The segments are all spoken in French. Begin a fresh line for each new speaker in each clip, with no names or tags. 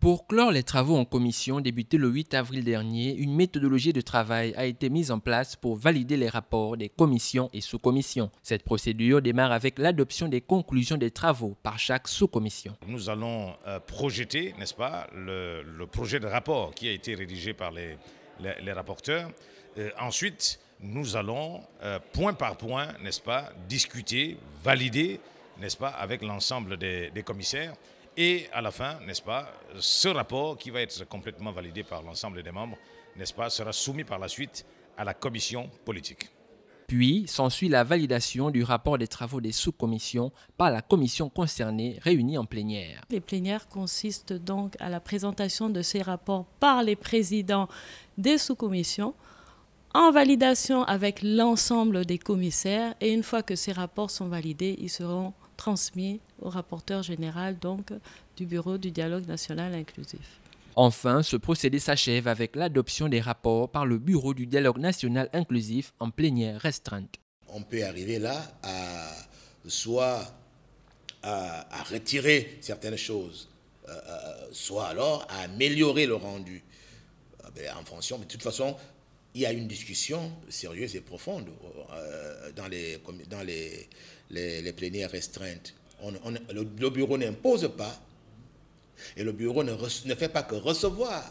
Pour clore les travaux en commission débutés le 8 avril dernier, une méthodologie de travail a été mise en place pour valider les rapports des commissions et sous-commissions. Cette procédure démarre avec l'adoption des conclusions des travaux par chaque sous-commission. Nous allons euh,
projeter, n'est-ce pas, le, projet de rapport qui a été rédigé par les, rapporteurs. Euh, ensuite, nous allons, euh, point par point, n'est-ce pas, discuter, valider, n'est-ce pas, avec l'ensemble des commissaires. Et à la fin, n'est-ce pas, ce rapport qui va être complètement validé par l'ensemble des membres, n'est-ce pas, sera soumis par la suite
à la commission politique. Puis s'ensuit la validation du rapport des travaux des sous-commissions par la commission concernée réunie en plénière.
Les plénières consistent donc à la présentation de ces rapports par les présidents des sous-commissions en validation avec l'ensemble des commissaires et une fois que ces rapports sont validés, ils seront transmis au rapporteur général donc du Bureau du dialogue national
inclusif. Enfin, ce procédé s'achève avec l'adoption des rapports par le Bureau du dialogue national inclusif en plénière restreinte.
On peut arriver là à soit à, retirer certaines choses, euh, euh, soit alors à améliorer le rendu. Euh, ben, en fonction, mais de toute façon, il y a une discussion sérieuse et profonde euh, dans, les, dans les, plénières restreintes. le, bureau n'impose pas et le bureau ne, ne, fait pas que recevoir.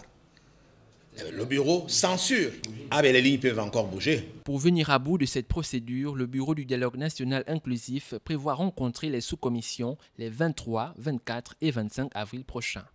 Euh, le bureau censure. Ah mais les lignes peuvent encore bouger.
Pour venir à bout de cette procédure, le bureau du dialogue national inclusif prévoit rencontrer les sous-commissions les 23, 24 et 25 avril prochains.